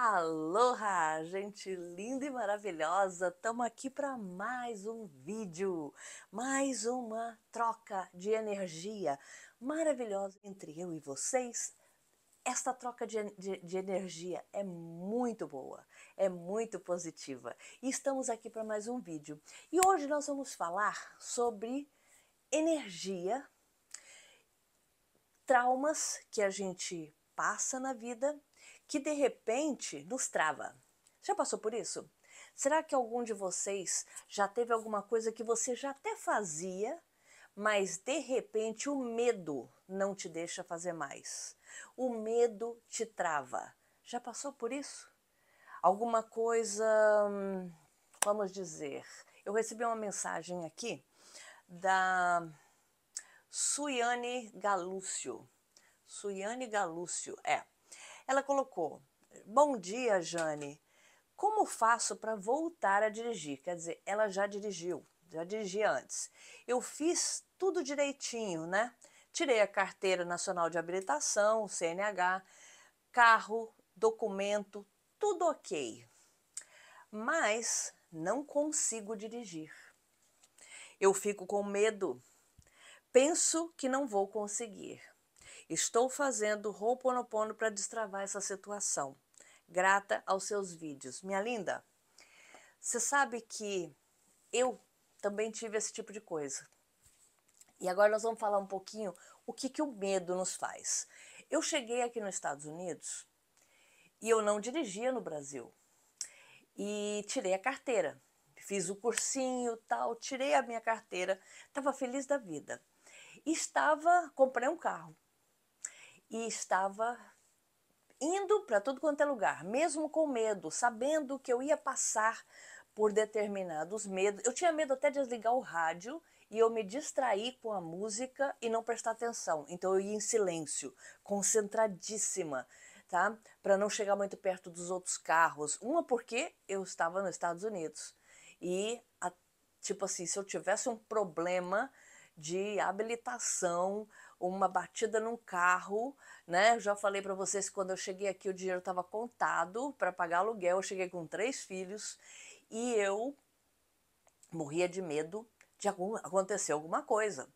Aloha, gente linda e maravilhosa! Estamos aqui para mais um vídeo, mais uma troca de energia maravilhosa entre eu e vocês. Esta troca de, de, de energia é muito boa, é muito positiva. E estamos aqui para mais um vídeo. E hoje nós vamos falar sobre energia, traumas que a gente passa na vida que de repente nos trava. Já passou por isso? Será que algum de vocês já teve alguma coisa que você já até fazia, mas de repente o medo não te deixa fazer mais? O medo te trava. Já passou por isso? Alguma coisa, hum, vamos dizer. Eu recebi uma mensagem aqui da Suiane Galúcio. Suiane Galúcio, é. Ela colocou: Bom dia, Jane. Como faço para voltar a dirigir? Quer dizer, ela já dirigiu, já dirigia antes. Eu fiz tudo direitinho, né? Tirei a carteira nacional de habilitação, CNH, carro, documento, tudo ok. Mas não consigo dirigir. Eu fico com medo. Penso que não vou conseguir. Estou fazendo rouponopono para destravar essa situação. Grata aos seus vídeos. Minha linda, você sabe que eu também tive esse tipo de coisa. E agora nós vamos falar um pouquinho o que, que o medo nos faz. Eu cheguei aqui nos Estados Unidos e eu não dirigia no Brasil. E tirei a carteira, fiz o cursinho tal, tirei a minha carteira, estava feliz da vida. estava, comprei um carro e estava indo para tudo quanto é lugar, mesmo com medo, sabendo que eu ia passar por determinados medos. Eu tinha medo até de desligar o rádio e eu me distrair com a música e não prestar atenção. Então eu ia em silêncio, concentradíssima, tá? Para não chegar muito perto dos outros carros. Uma porque eu estava nos Estados Unidos. E a, tipo assim, se eu tivesse um problema de habilitação uma batida num carro, né? Eu já falei para vocês que quando eu cheguei aqui o dinheiro estava contado para pagar aluguel. Eu cheguei com três filhos e eu morria de medo de algum, acontecer alguma coisa.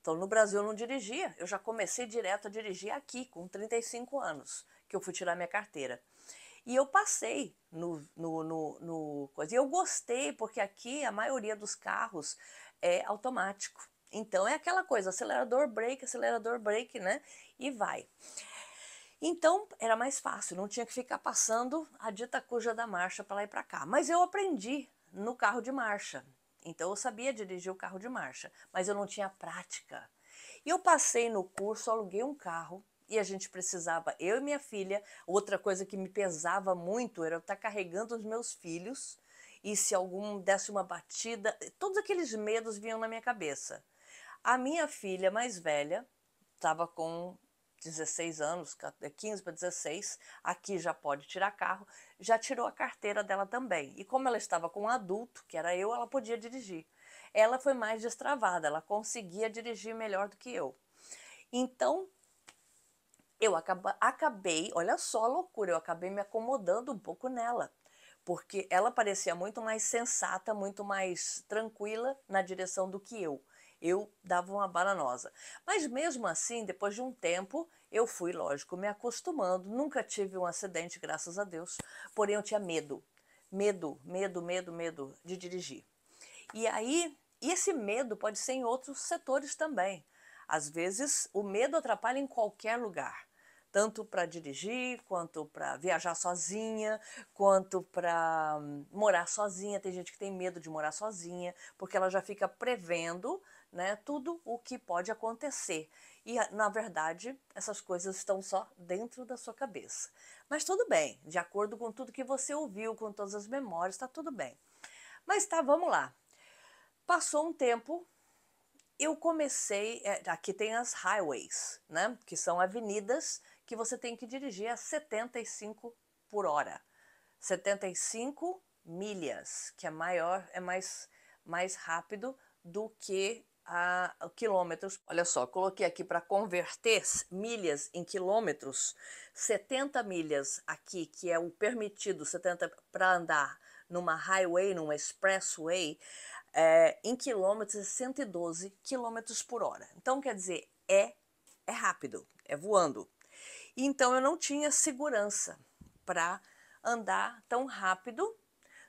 Então, no Brasil eu não dirigia, eu já comecei direto a dirigir aqui, com 35 anos, que eu fui tirar minha carteira. E eu passei no, no, no, no coisa. E eu gostei, porque aqui a maioria dos carros é automático. Então é aquela coisa, acelerador, break, acelerador, break, né? E vai. Então era mais fácil, não tinha que ficar passando a dita cuja da marcha para lá e para cá. Mas eu aprendi no carro de marcha. Então eu sabia dirigir o carro de marcha, mas eu não tinha prática. E eu passei no curso, aluguei um carro e a gente precisava, eu e minha filha, outra coisa que me pesava muito era eu estar tá carregando os meus filhos e se algum desse uma batida, todos aqueles medos vinham na minha cabeça. A minha filha mais velha estava com 16 anos, 15 para 16, aqui já pode tirar carro, já tirou a carteira dela também. E como ela estava com um adulto, que era eu, ela podia dirigir. Ela foi mais destravada, ela conseguia dirigir melhor do que eu. Então, eu acabei, olha só a loucura, eu acabei me acomodando um pouco nela, porque ela parecia muito mais sensata, muito mais tranquila na direção do que eu eu dava uma bananosa. Mas mesmo assim, depois de um tempo, eu fui, lógico, me acostumando. Nunca tive um acidente, graças a Deus. Porém, eu tinha medo. Medo, medo, medo, medo de dirigir. E aí, e esse medo pode ser em outros setores também. Às vezes, o medo atrapalha em qualquer lugar tanto para dirigir, quanto para viajar sozinha, quanto para hum, morar sozinha. Tem gente que tem medo de morar sozinha, porque ela já fica prevendo né? Tudo o que pode acontecer. E ah, na verdade, essas coisas estão só dentro da sua cabeça. Mas tudo bem, de acordo com tudo que você ouviu, com todas as memórias, está tudo bem. Mas tá, vamos lá. Passou um tempo, eu comecei. É, aqui tem as highways, né? Que são avenidas que você tem que dirigir a 75 por hora. 75 milhas, que é maior, é mais, mais rápido do que a quilômetros. Olha só, coloquei aqui para converter milhas em quilômetros, 70 milhas aqui, que é o permitido 70 para andar numa highway, numa expressway, é, em quilômetros é 112 quilômetros por hora. Então, quer dizer, é, é rápido, é voando. Então, eu não tinha segurança para andar tão rápido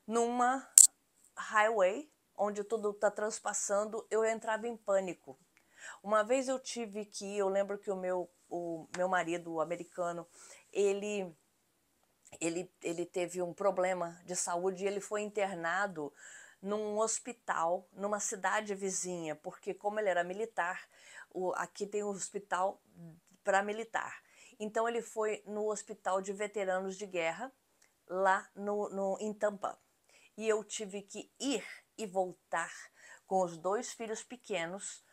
numa highway onde tudo está transpassando, eu entrava em pânico. Uma vez eu tive que, eu lembro que o meu, o meu marido o americano, ele, ele, ele teve um problema de saúde e ele foi internado num hospital, numa cidade vizinha, porque como ele era militar, o, aqui tem um hospital para militar. Então ele foi no hospital de veteranos de guerra, lá no, no, em Tampa. E eu tive que ir e voltar com os dois filhos pequenos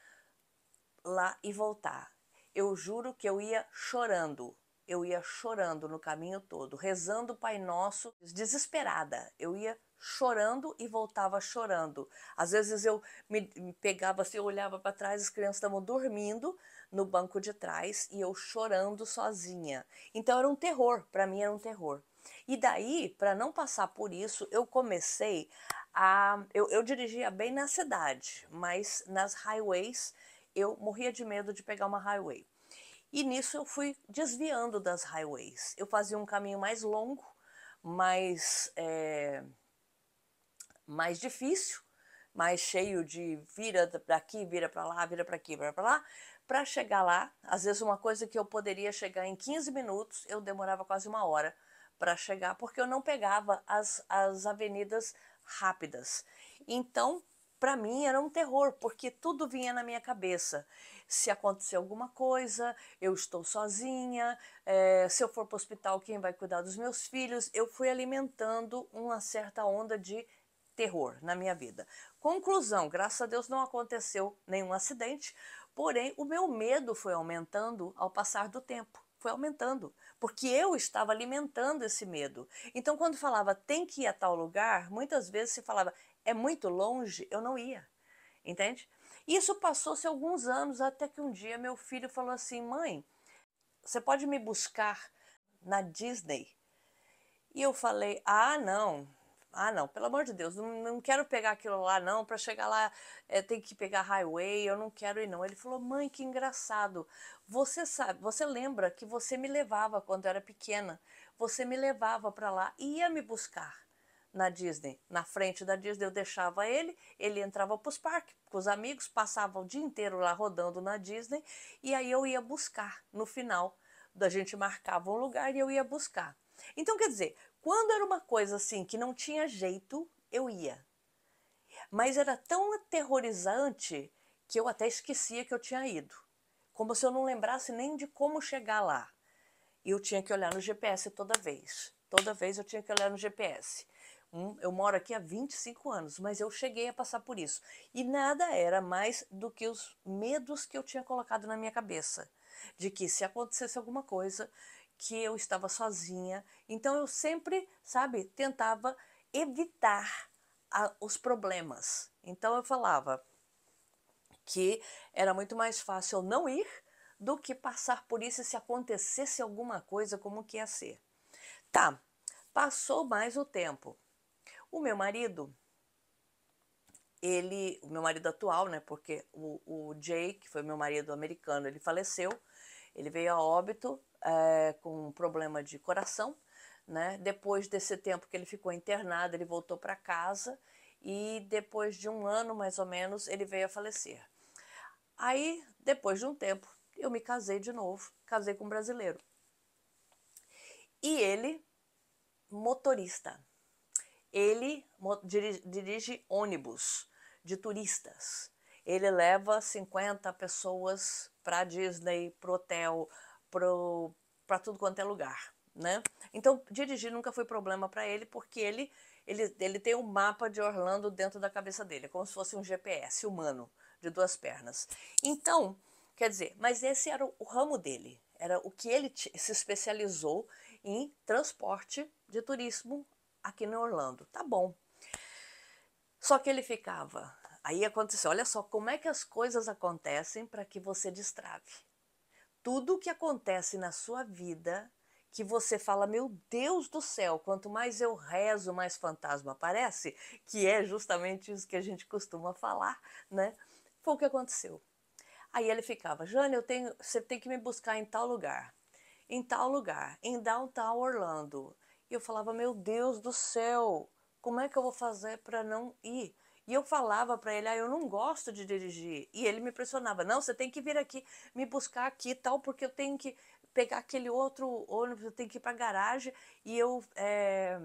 lá e voltar. Eu juro que eu ia chorando. Eu ia chorando no caminho todo, rezando o Pai Nosso, desesperada. Eu ia chorando e voltava chorando. Às vezes eu me, pegava assim, eu olhava para trás, as crianças estavam dormindo no banco de trás e eu chorando sozinha. Então era um terror, para mim era um terror. E daí, para não passar por isso, eu comecei a. Eu, eu dirigia bem na cidade, mas nas highways eu morria de medo de pegar uma highway. E nisso eu fui desviando das highways. Eu fazia um caminho mais longo, mais, é, mais difícil, mais cheio de vira para aqui, vira para lá, vira para aqui, vira para lá, para chegar lá. Às vezes, uma coisa que eu poderia chegar em 15 minutos, eu demorava quase uma hora para chegar, porque eu não pegava as, as avenidas rápidas. Então, para mim era um terror, porque tudo vinha na minha cabeça. Se acontecer alguma coisa, eu estou sozinha, é, se eu for para o hospital, quem vai cuidar dos meus filhos? Eu fui alimentando uma certa onda de terror na minha vida. Conclusão: graças a Deus não aconteceu nenhum acidente, porém o meu medo foi aumentando ao passar do tempo foi aumentando, porque eu estava alimentando esse medo. Então, quando falava tem que ir a tal lugar, muitas vezes se falava é muito longe, eu não ia, entende? Isso passou-se alguns anos até que um dia meu filho falou assim: mãe, você pode me buscar na Disney? E eu falei: ah, não, ah, não, pelo amor de Deus, não, não quero pegar aquilo lá, não. Para chegar lá, é, tem que pegar highway, eu não quero ir, não. Ele falou: Mãe, que engraçado. Você sabe, você lembra que você me levava quando eu era pequena? Você me levava para lá e ia me buscar na Disney. Na frente da Disney eu deixava ele, ele entrava para os parques com os amigos, passava o dia inteiro lá rodando na Disney e aí eu ia buscar no final. A gente marcava um lugar e eu ia buscar. Então, quer dizer, quando era uma coisa assim que não tinha jeito, eu ia. Mas era tão aterrorizante que eu até esquecia que eu tinha ido, como se eu não lembrasse nem de como chegar lá. E eu tinha que olhar no GPS toda vez. Toda vez eu tinha que olhar no GPS. eu moro aqui há 25 anos, mas eu cheguei a passar por isso. E nada era mais do que os medos que eu tinha colocado na minha cabeça. De que se acontecesse alguma coisa, que eu estava sozinha. Então eu sempre, sabe, tentava evitar a, os problemas. Então eu falava que era muito mais fácil eu não ir do que passar por isso e se acontecesse alguma coisa, como que ia ser. Tá, passou mais o tempo. O meu marido, ele, o meu marido atual, né, porque o, o Jay, que foi meu marido americano, ele faleceu, ele veio a óbito é, com um problema de coração. Né? Depois desse tempo que ele ficou internado, ele voltou para casa e depois de um ano mais ou menos ele veio a falecer. Aí, depois de um tempo, eu me casei de novo, casei com um brasileiro. E ele, motorista, ele dirige, dirige ônibus de turistas. Ele leva 50 pessoas para Disney, para o hotel, para tudo quanto é lugar, né? Então, dirigir nunca foi problema para ele, porque ele, ele, ele tem um mapa de Orlando dentro da cabeça dele, como se fosse um GPS humano de duas pernas. Então, quer dizer, mas esse era o, ramo dele, era o que ele se especializou em transporte de turismo aqui no Orlando. Tá bom. Só que ele ficava. Aí aconteceu, olha só como é que as coisas acontecem para que você destrave tudo o que acontece na sua vida que você fala, meu Deus do céu, quanto mais eu rezo, mais fantasma aparece, que é justamente isso que a gente costuma falar, né? Foi o que aconteceu. Aí ele ficava, Jane, eu tenho, você tem que me buscar em tal lugar, em tal lugar, em downtown Orlando. E eu falava, meu Deus do céu, como é que eu vou fazer para não ir? E eu falava para ele, ah, eu não gosto de dirigir. E ele me pressionava, não, você tem que vir aqui, me buscar aqui tal, porque eu tenho que pegar aquele outro ônibus, eu tenho que ir para garagem. E eu, é...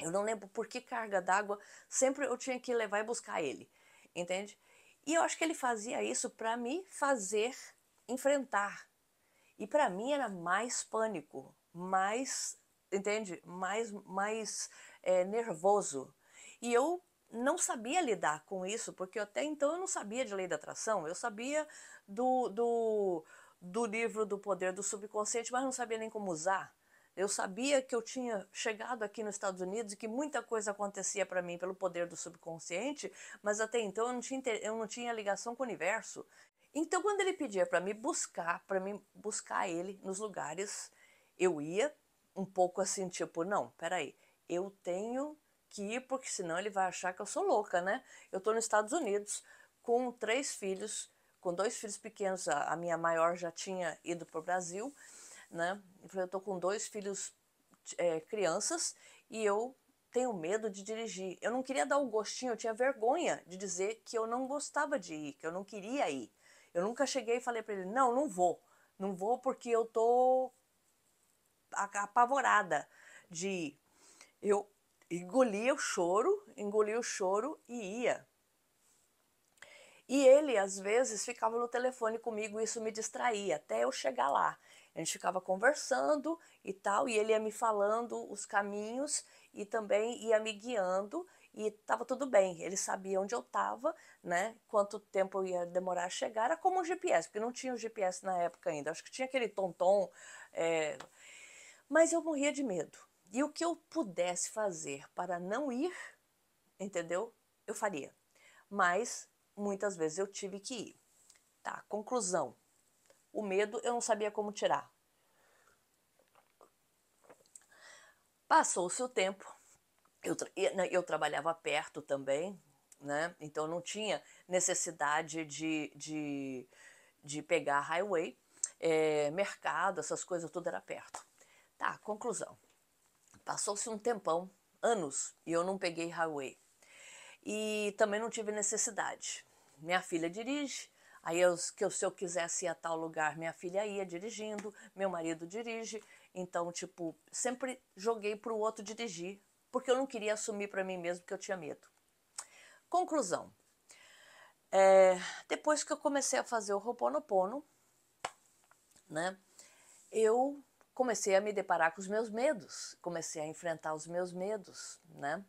eu não lembro por que carga d'água, sempre eu tinha que levar e buscar ele, entende? E eu acho que ele fazia isso para me fazer enfrentar. E para mim era mais pânico, mais, entende? Mais, mais é, nervoso. E eu não sabia lidar com isso, porque até então eu não sabia de lei da atração, eu sabia do, do, do livro do poder do subconsciente, mas não sabia nem como usar. Eu sabia que eu tinha chegado aqui nos Estados Unidos e que muita coisa acontecia para mim pelo poder do subconsciente, mas até então eu não tinha, eu não tinha ligação com o universo. Então, quando ele pedia para me buscar, para me buscar ele nos lugares, eu ia um pouco assim, tipo, não, peraí, eu tenho que ir, porque senão ele vai achar que eu sou louca, né? Eu estou nos Estados Unidos com três filhos, com dois filhos pequenos, a, minha maior já tinha ido para o Brasil, né? Eu estou com dois filhos é, crianças e eu tenho medo de dirigir. Eu não queria dar o gostinho, eu tinha vergonha de dizer que eu não gostava de ir, que eu não queria ir. Eu nunca cheguei e falei para ele: não, não vou, não vou porque eu tô apavorada de ir. Eu engolia o choro, engolia o choro e ia. E ele, às vezes, ficava no telefone comigo e isso me distraía até eu chegar lá. A gente ficava conversando e tal, e ele ia me falando os caminhos e também ia me guiando e estava tudo bem. Ele sabia onde eu estava, né? Quanto tempo eu ia demorar a chegar. Era como um GPS, porque não tinha o GPS na época ainda. Acho que tinha aquele tom-tom. É... Mas eu morria de medo. E o que eu pudesse fazer para não ir, entendeu? Eu faria. Mas muitas vezes eu tive que ir. Tá, conclusão. O medo eu não sabia como tirar. Passou-se o tempo. Eu, né, eu trabalhava perto também, né? Então não tinha necessidade de, de, de pegar highway, é, mercado, essas coisas, tudo era perto. Tá, conclusão. Passou-se um tempão, anos, e eu não peguei highway. E também não tive necessidade. Minha filha dirige, aí eu, que eu, se eu quisesse ir a tal lugar, minha filha ia dirigindo, meu marido dirige. Então, tipo, sempre joguei para o outro dirigir, porque eu não queria assumir para mim mesmo que eu tinha medo. Conclusão. É, depois que eu comecei a fazer o Roponopono, né, eu comecei a me deparar com os meus medos, comecei a enfrentar os meus medos, né?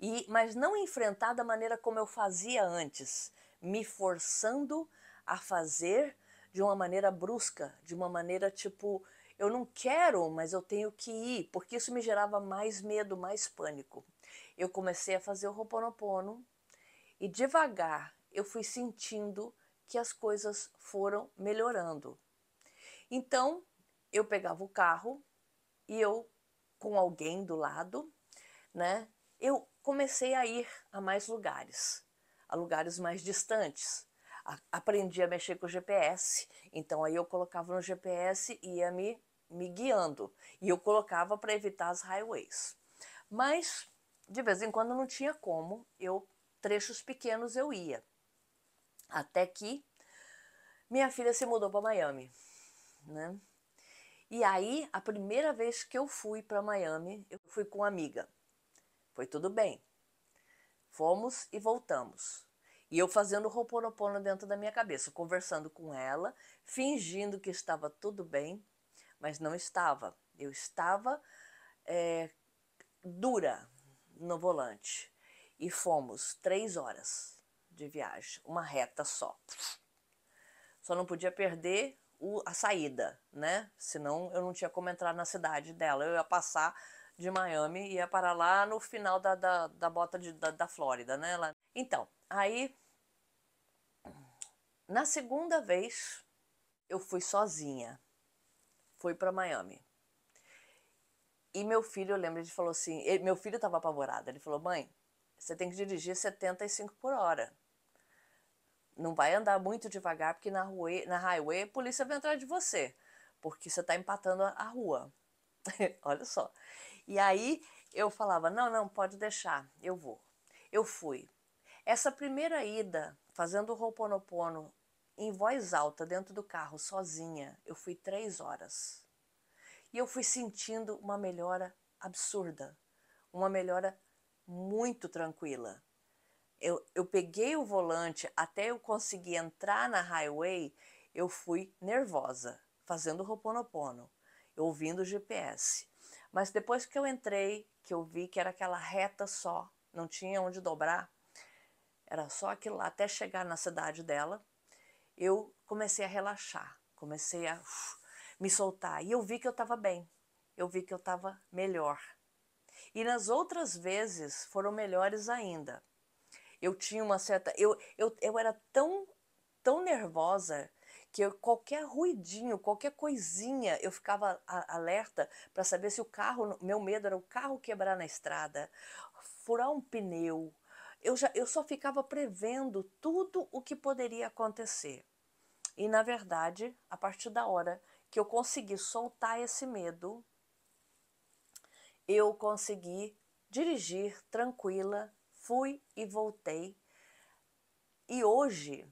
E, mas não enfrentar da maneira como eu fazia antes, me forçando a fazer de uma maneira brusca, de uma maneira tipo, eu não quero, mas eu tenho que ir, porque isso me gerava mais medo, mais pânico. Eu comecei a fazer o Ho'oponopono e devagar eu fui sentindo que as coisas foram melhorando. Então, eu pegava o carro e eu, com alguém do lado, né, eu comecei a ir a mais lugares, a lugares mais distantes. A, aprendi a mexer com o GPS, então aí eu colocava no GPS e ia me, me guiando. E eu colocava para evitar as highways. Mas, de vez em quando, não tinha como, eu trechos pequenos eu ia. Até que minha filha se mudou para Miami, né? E aí, a primeira vez que eu fui para Miami, eu fui com uma amiga. Foi tudo bem. Fomos e voltamos. E eu fazendo roponopono dentro da minha cabeça, conversando com ela, fingindo que estava tudo bem, mas não estava. Eu estava é, dura no volante. E fomos três horas de viagem, uma reta só. Só não podia perder o, a saída, né? Senão eu não tinha como entrar na cidade dela. Eu ia passar de Miami e ia parar lá no final da, da, da bota de, da, da Flórida, né? Lá. Então, aí. Na segunda vez, eu fui sozinha. Fui para Miami. E meu filho, eu lembro, ele falou assim: ele, meu filho estava apavorado. Ele falou: mãe, você tem que dirigir 75 por hora não vai andar muito devagar, porque na, rua, na highway a polícia vai entrar de você, porque você está empatando a rua. Olha só. E aí eu falava: não, não, pode deixar, eu vou. Eu fui. Essa primeira ida, fazendo o Roponopono em voz alta dentro do carro, sozinha, eu fui três horas. E eu fui sentindo uma melhora absurda, uma melhora muito tranquila eu, eu peguei o volante até eu conseguir entrar na highway, eu fui nervosa, fazendo o roponopono, ouvindo o GPS. Mas depois que eu entrei, que eu vi que era aquela reta só, não tinha onde dobrar, era só aquilo lá até chegar na cidade dela, eu comecei a relaxar, comecei a uf, me soltar. E eu vi que eu estava bem, eu vi que eu estava melhor. E nas outras vezes foram melhores ainda eu tinha uma certa. Eu, eu, eu era tão, tão nervosa que eu, qualquer ruidinho, qualquer coisinha, eu ficava a, alerta para saber se o carro. Meu medo era o carro quebrar na estrada, furar um pneu. Eu, já, eu só ficava prevendo tudo o que poderia acontecer. E, na verdade, a partir da hora que eu consegui soltar esse medo, eu consegui dirigir tranquila fui e voltei. E hoje,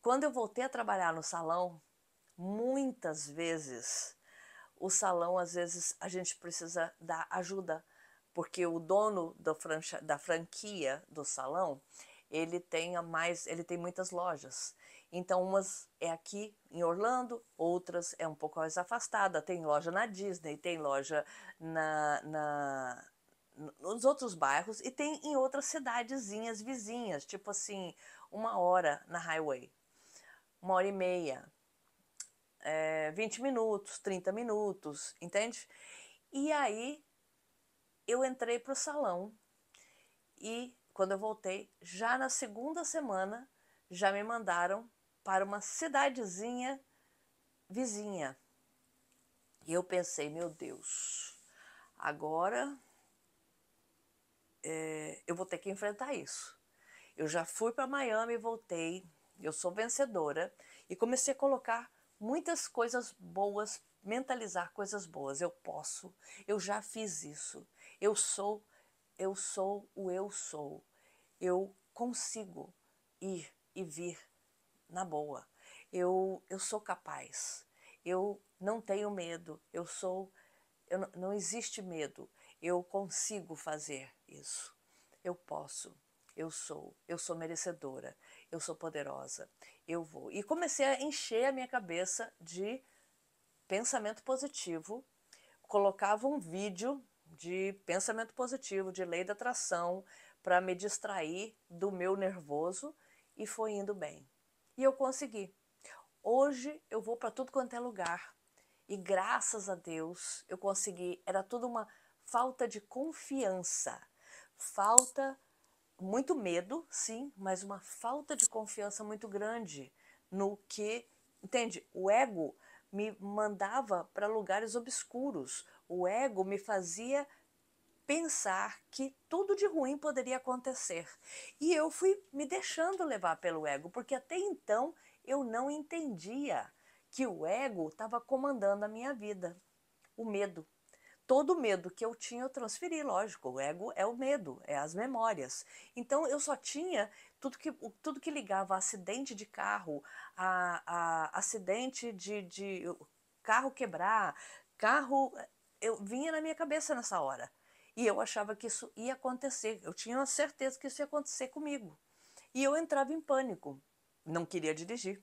quando eu voltei a trabalhar no salão, muitas vezes o salão, às vezes, a gente precisa dar ajuda, porque o dono francha, da franquia do salão, ele tem mais, ele tem muitas lojas. Então, umas é aqui em Orlando, outras é um pouco mais afastada. Tem loja na Disney, tem loja na, na nos outros bairros e tem em outras cidadezinhas vizinhas, tipo assim, uma hora na highway, uma hora e meia, é, 20 minutos, 30 minutos, entende? E aí eu entrei para o salão e quando eu voltei, já na segunda semana, já me mandaram para uma cidadezinha vizinha. E eu pensei, meu Deus, agora é, eu vou ter que enfrentar isso. Eu já fui para Miami, voltei, eu sou vencedora e comecei a colocar muitas coisas boas, mentalizar coisas boas. Eu posso, eu já fiz isso. Eu sou, eu sou o eu sou. Eu consigo ir e vir na boa. Eu, eu sou capaz. Eu não tenho medo. Eu sou. Eu, não existe medo eu consigo fazer isso. Eu posso, eu sou, eu sou merecedora, eu sou poderosa, eu vou. E comecei a encher a minha cabeça de pensamento positivo. Colocava um vídeo de pensamento positivo, de lei da atração, para me distrair do meu nervoso e foi indo bem. E eu consegui. Hoje eu vou para tudo quanto é lugar. E graças a Deus eu consegui. Era tudo uma falta de confiança, falta muito medo, sim, mas uma falta de confiança muito grande no que, entende? O ego me mandava para lugares obscuros. O ego me fazia pensar que tudo de ruim poderia acontecer. E eu fui me deixando levar pelo ego, porque até então eu não entendia que o ego estava comandando a minha vida. O medo, todo o medo que eu tinha eu transferi, lógico, o ego é o medo, é as memórias. Então eu só tinha tudo que, tudo que ligava a acidente de carro, a, a acidente de, de carro quebrar, carro, eu vinha na minha cabeça nessa hora. E eu achava que isso ia acontecer, eu tinha uma certeza que isso ia acontecer comigo. E eu entrava em pânico, não queria dirigir.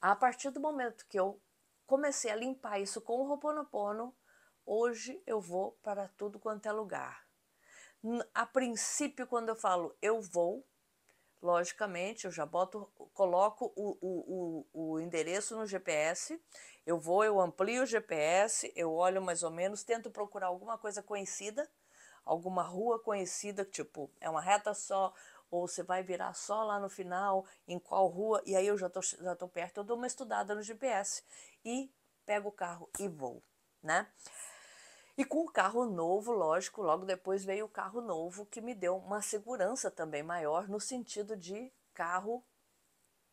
A partir do momento que eu comecei a limpar isso com o Roponopono, Hoje eu vou para tudo quanto é lugar. A princípio, quando eu falo eu vou, logicamente eu já boto, coloco o, o, o, o endereço no GPS, eu vou, eu amplio o GPS, eu olho mais ou menos, tento procurar alguma coisa conhecida, alguma rua conhecida, tipo, é uma reta só, ou você vai virar só lá no final, em qual rua, e aí eu já tô, já tô perto, eu dou uma estudada no GPS e pego o carro e vou, né? E com o carro novo, lógico, logo depois veio o carro novo, que me deu uma segurança também maior no sentido de carro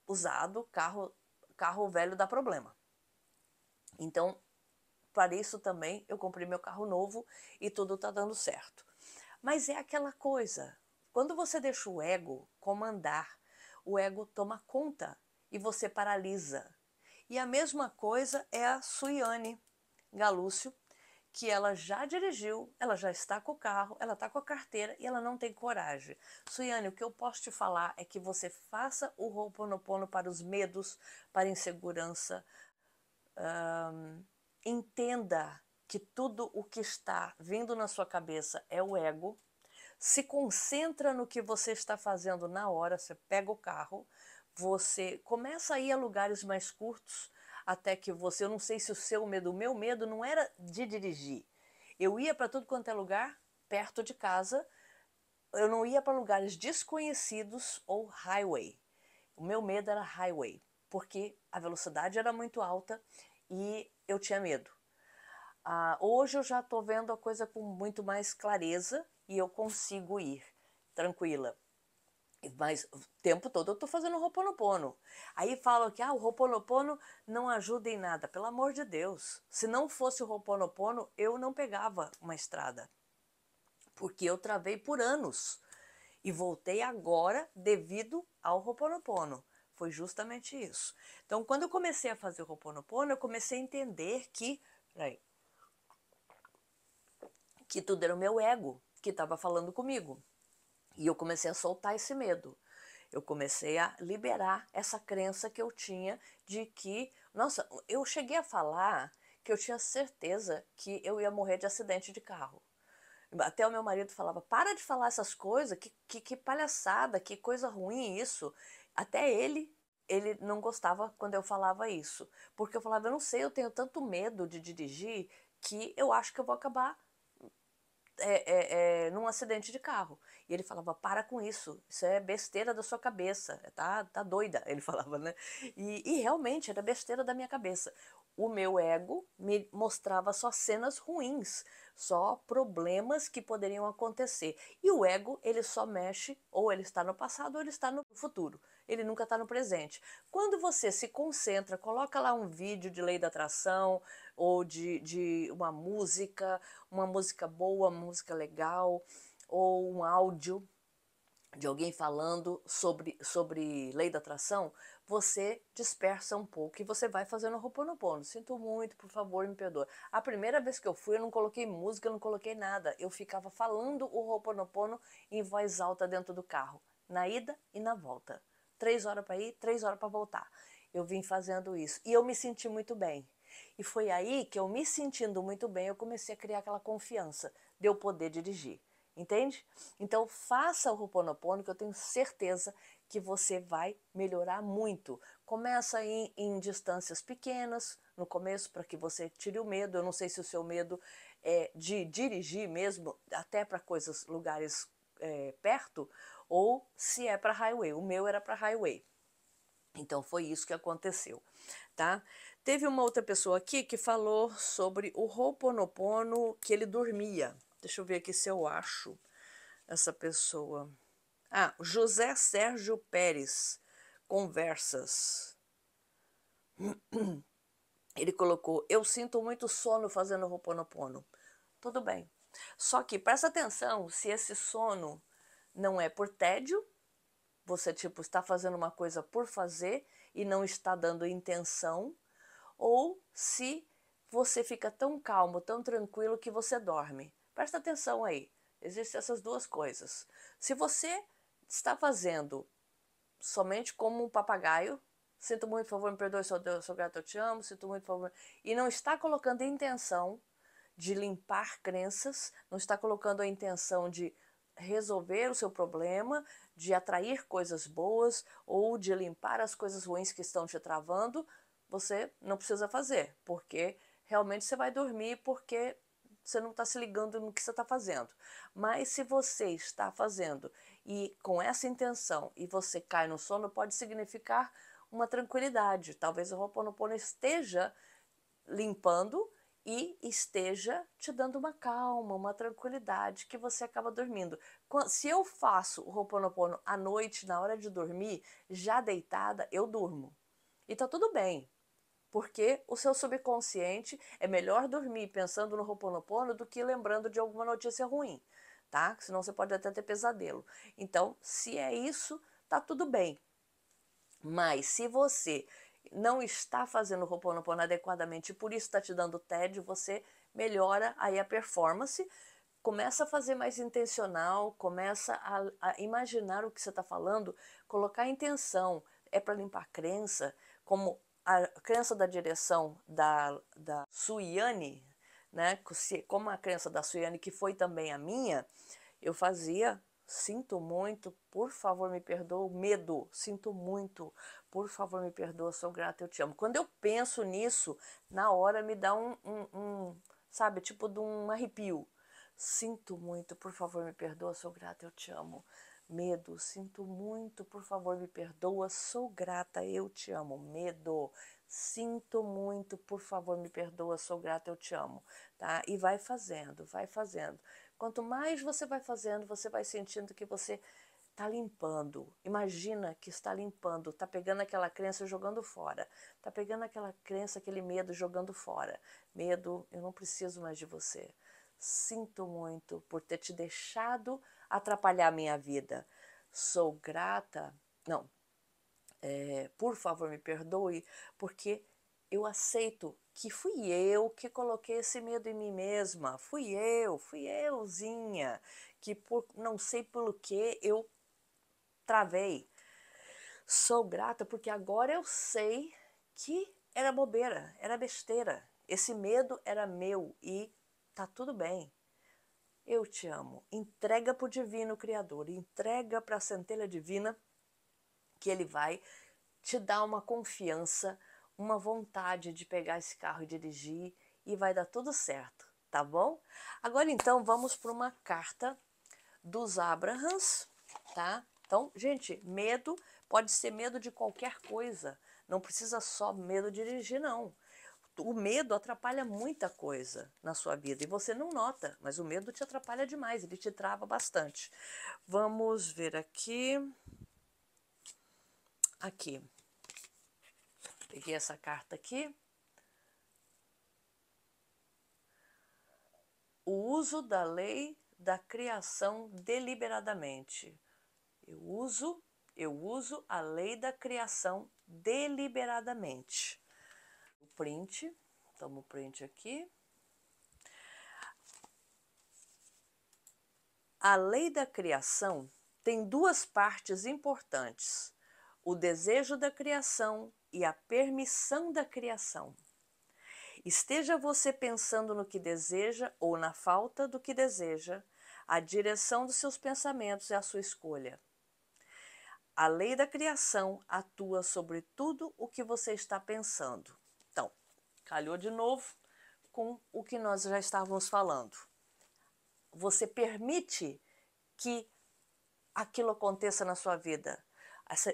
usado, carro, carro velho dá problema. Então, para isso também eu comprei meu carro novo e tudo está dando certo. Mas é aquela coisa, quando você deixa o ego comandar, o ego toma conta e você paralisa. E a mesma coisa é a Suiane Galúcio, que ela já dirigiu, ela já está com o carro, ela está com a carteira e ela não tem coragem. Suiane, o que eu posso te falar é que você faça o Ho'oponopono para os medos, para a insegurança. Um, entenda que tudo o que está vindo na sua cabeça é o ego. Se concentra no que você está fazendo na hora, você pega o carro, você começa a ir a lugares mais curtos, até que você. Eu não sei se o seu medo, o meu medo não era de dirigir. Eu ia para tudo quanto é lugar perto de casa, eu não ia para lugares desconhecidos ou highway. O meu medo era highway, porque a velocidade era muito alta e eu tinha medo. Ah, hoje eu já estou vendo a coisa com muito mais clareza e eu consigo ir tranquila. Mas o tempo todo eu estou fazendo Roponopono. Aí falam que ah, o Roponopono não ajuda em nada. Pelo amor de Deus. Se não fosse o Roponopono, eu não pegava uma estrada. Porque eu travei por anos. E voltei agora devido ao Roponopono. Foi justamente isso. Então, quando eu comecei a fazer o Roponopono, eu comecei a entender que. Peraí, que tudo era o meu ego que estava falando comigo. E eu comecei a soltar esse medo. Eu comecei a liberar essa crença que eu tinha de que, nossa, eu cheguei a falar que eu tinha certeza que eu ia morrer de acidente de carro. Até o meu marido falava: para de falar essas coisas, que, que, que palhaçada, que coisa ruim isso. Até ele ele não gostava quando eu falava isso, porque eu falava, eu não sei, eu tenho tanto medo de dirigir que eu acho que eu vou acabar é, é, é, num acidente de carro. E ele falava, para com isso, isso é besteira da sua cabeça, é, tá, tá doida, ele falava, né? E, e realmente era besteira da minha cabeça. O meu ego me mostrava só cenas ruins, só problemas que poderiam acontecer. E o ego, ele só mexe, ou ele está no passado, ou ele está no futuro ele nunca está no presente. Quando você se concentra, coloca lá um vídeo de lei da atração ou de, de uma música, uma música boa, música legal, ou um áudio de alguém falando sobre, sobre lei da atração, você dispersa um pouco e você vai fazendo Ho'oponopono. Sinto muito, por favor, me perdoa. A primeira vez que eu fui, eu não coloquei música, eu não coloquei nada. Eu ficava falando o Ho'oponopono em voz alta dentro do carro, na ida e na volta três horas para ir, três horas para voltar. Eu vim fazendo isso e eu me senti muito bem. E foi aí que eu me sentindo muito bem, eu comecei a criar aquela confiança de eu poder dirigir. Entende? Então faça o Ruponopono, que eu tenho certeza que você vai melhorar muito. Começa em, em distâncias pequenas no começo para que você tire o medo. Eu não sei se o seu medo é de dirigir mesmo, até para coisas, lugares é, perto, ou se é para highway. O meu era para highway. Então foi isso que aconteceu, tá? Teve uma outra pessoa aqui que falou sobre o Ho'oponopono que ele dormia. Deixa eu ver aqui se eu acho essa pessoa. Ah, José Sérgio Pérez, Conversas. Ele colocou: Eu sinto muito sono fazendo Ho'oponopono. Tudo bem. Só que presta atenção se esse sono não é por tédio, você tipo está fazendo uma coisa por fazer e não está dando intenção, ou se você fica tão calmo, tão tranquilo que você dorme. Presta atenção aí. Existem essas duas coisas. Se você está fazendo somente como um papagaio, sinto muito, por favor, me perdoe, sou, sou grato, eu te amo, sinto muito, por favor, e não está colocando intenção de limpar crenças, não está colocando a intenção de resolver o seu problema, de atrair coisas boas ou de limpar as coisas ruins que estão te travando, você não precisa fazer, porque realmente você vai dormir porque você não está se ligando no que você está fazendo. Mas se você está fazendo e com essa intenção e você cai no sono, pode significar uma tranquilidade. Talvez o Ho'oponopono esteja limpando e esteja te dando uma calma, uma tranquilidade que você acaba dormindo. Se eu faço o Ho'oponopono à noite, na hora de dormir, já deitada, eu durmo. E tá tudo bem, porque o seu subconsciente é melhor dormir pensando no Ho'oponopono do que lembrando de alguma notícia ruim, tá? Senão você pode até ter pesadelo. Então, se é isso, tá tudo bem. Mas se você não está fazendo o Ho'oponopono adequadamente e por isso está te dando tédio, você melhora aí a performance, começa a fazer mais intencional, começa a, a imaginar o que você está falando, colocar intenção, é para limpar a crença, como a crença da direção da, da Suiane, né? como a crença da Suiane, que foi também a minha, eu fazia Sinto muito, por favor me perdoa. Medo, sinto muito, por favor me perdoa, sou grata, eu te amo. Quando eu penso nisso, na hora me dá um, um, um sabe, tipo de um arrepio. Sinto muito, por favor me perdoa, sou grata, eu te amo. Medo, sinto muito, por favor me perdoa, sou grata, eu te amo. Medo, sinto muito, por favor me perdoa, sou grata, eu te amo. Tá? E vai fazendo, vai fazendo. Quanto mais você vai fazendo, você vai sentindo que você está limpando. Imagina que está limpando, está pegando aquela crença jogando fora, está pegando aquela crença, aquele medo jogando fora. Medo, eu não preciso mais de você. Sinto muito por ter te deixado atrapalhar minha vida. Sou grata. Não, é, por favor, me perdoe, porque eu aceito que fui eu que coloquei esse medo em mim mesma, fui eu, fui euzinha, que por não sei pelo que eu travei. Sou grata porque agora eu sei que era bobeira, era besteira. Esse medo era meu e tá tudo bem. Eu te amo. Entrega para o divino criador, entrega para a centelha divina que ele vai te dar uma confiança uma vontade de pegar esse carro e dirigir e vai dar tudo certo, tá bom? Agora então vamos para uma carta dos Abrahams, tá? Então, gente, medo pode ser medo de qualquer coisa, não precisa só medo de dirigir, não. O medo atrapalha muita coisa na sua vida e você não nota, mas o medo te atrapalha demais, ele te trava bastante. Vamos ver aqui. Aqui. Peguei essa carta aqui. O uso da lei da criação deliberadamente. Eu uso, eu uso a lei da criação deliberadamente. O print, toma o print aqui. A lei da criação tem duas partes importantes: o desejo da criação e a permissão da criação. Esteja você pensando no que deseja ou na falta do que deseja, a direção dos seus pensamentos é a sua escolha. A lei da criação atua sobre tudo o que você está pensando. Então, calhou de novo com o que nós já estávamos falando. Você permite que aquilo aconteça na sua vida.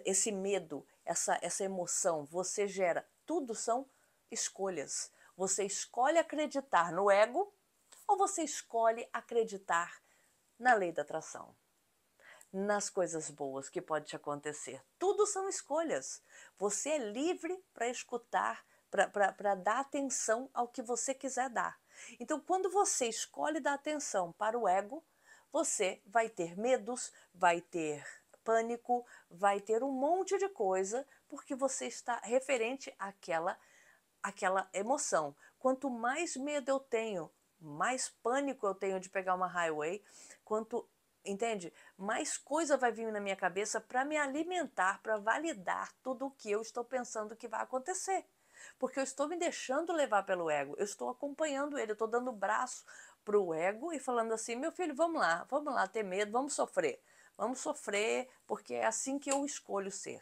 Esse medo, essa, essa emoção, você gera. Tudo são escolhas. Você escolhe acreditar no ego ou você escolhe acreditar na lei da atração, nas coisas boas que pode te acontecer. Tudo são escolhas. Você é livre para escutar, para dar atenção ao que você quiser dar. Então, quando você escolhe dar atenção para o ego, você vai ter medos, vai ter pânico, vai ter um monte de coisa, porque você está referente àquela, àquela emoção. Quanto mais medo eu tenho, mais pânico eu tenho de pegar uma highway, quanto, entende? Mais coisa vai vir na minha cabeça para me alimentar, para validar tudo o que eu estou pensando que vai acontecer. Porque eu estou me deixando levar pelo ego, eu estou acompanhando ele, eu estou dando braço para o ego e falando assim: meu filho, vamos lá, vamos lá ter medo, vamos sofrer. Vamos sofrer, porque é assim que eu escolho ser.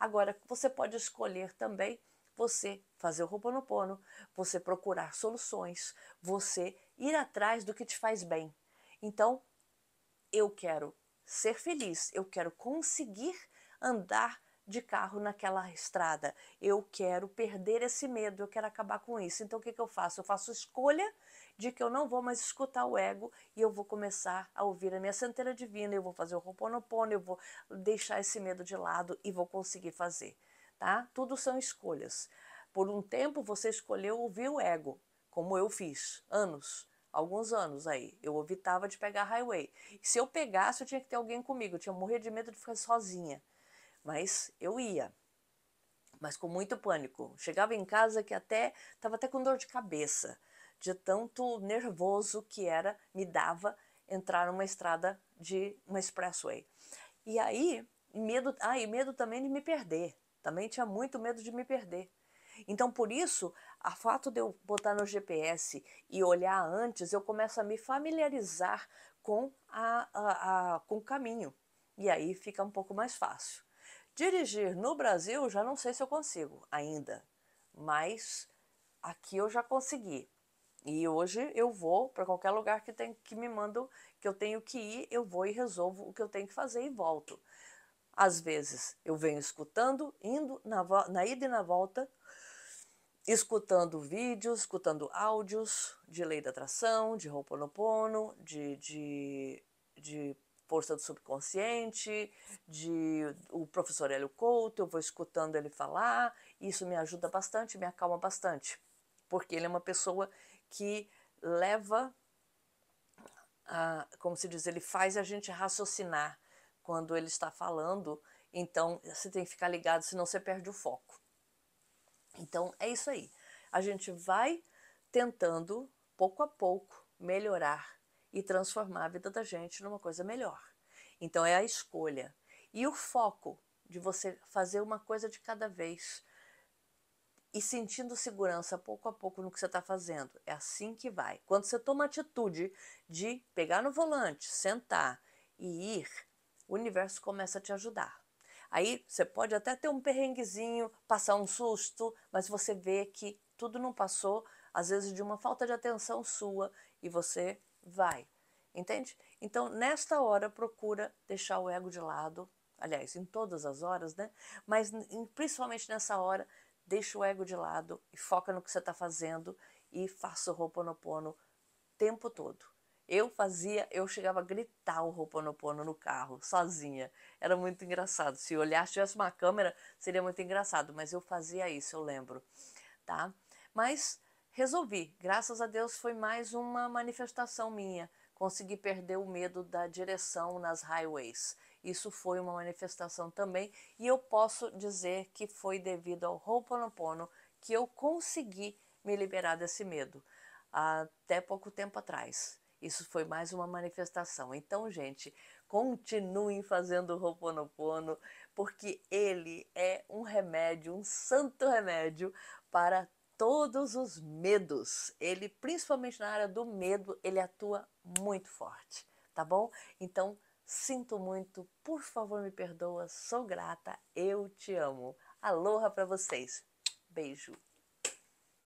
Agora, você pode escolher também você fazer o pono, você procurar soluções, você ir atrás do que te faz bem. Então, eu quero ser feliz, eu quero conseguir andar de carro naquela estrada, eu quero perder esse medo, eu quero acabar com isso. Então, o que, que eu faço? Eu faço escolha de que eu não vou mais escutar o ego e eu vou começar a ouvir a minha centelha divina, eu vou fazer o Ho'oponopono, eu vou deixar esse medo de lado e vou conseguir fazer, tá? Tudo são escolhas. Por um tempo você escolheu ouvir o ego, como eu fiz, anos, alguns anos aí. Eu evitava de pegar highway. Se eu pegasse, eu tinha que ter alguém comigo, eu tinha morrer de medo de ficar sozinha. Mas eu ia, mas com muito pânico. Chegava em casa que até estava até com dor de cabeça de tanto nervoso que era, me dava entrar numa estrada de uma expressway. E aí, medo, ah, e medo também de me perder. Também tinha muito medo de me perder. Então, por isso, a fato de eu botar no GPS e olhar antes, eu começo a me familiarizar com, a, a, a, com o caminho. E aí fica um pouco mais fácil. Dirigir no Brasil, já não sei se eu consigo ainda, mas aqui eu já consegui. E hoje eu vou para qualquer lugar que, tem, que me mandam que eu tenho que ir, eu vou e resolvo o que eu tenho que fazer e volto. Às vezes eu venho escutando, indo na, na ida e na volta, escutando vídeos, escutando áudios de lei da atração, de Ho'oponopono, de, de, de força do subconsciente, de o professor Hélio Couto, eu vou escutando ele falar, isso me ajuda bastante, me acalma bastante, porque ele é uma pessoa que leva, a, como se diz, ele faz a gente raciocinar quando ele está falando, então você tem que ficar ligado, senão você perde o foco. Então é isso aí. A gente vai tentando, pouco a pouco, melhorar e transformar a vida da gente numa coisa melhor. Então é a escolha. E o foco de você fazer uma coisa de cada vez e sentindo segurança pouco a pouco no que você está fazendo. É assim que vai. Quando você toma a atitude de pegar no volante, sentar e ir, o universo começa a te ajudar. Aí você pode até ter um perrenguezinho, passar um susto, mas você vê que tudo não passou, às vezes de uma falta de atenção sua, e você vai. Entende? Então, nesta hora, procura deixar o ego de lado. Aliás, em todas as horas, né? Mas principalmente nessa hora, deixa o ego de lado e foca no que você está fazendo e faça o Ho'oponopono o tempo todo. Eu fazia, eu chegava a gritar o Ho'oponopono no carro, sozinha. Era muito engraçado. Se olhar, se tivesse uma câmera, seria muito engraçado, mas eu fazia isso, eu lembro, tá? Mas resolvi. Graças a Deus foi mais uma manifestação minha. Consegui perder o medo da direção nas highways isso foi uma manifestação também, e eu posso dizer que foi devido ao Ho'oponopono que eu consegui me liberar desse medo, até pouco tempo atrás. Isso foi mais uma manifestação. Então, gente, continuem fazendo o Ho'oponopono, porque ele é um remédio, um santo remédio para todos os medos. Ele, principalmente na área do medo, ele atua muito forte, tá bom? Então, Sinto muito, por favor me perdoa, sou grata, eu te amo. Aloha para vocês. Beijo.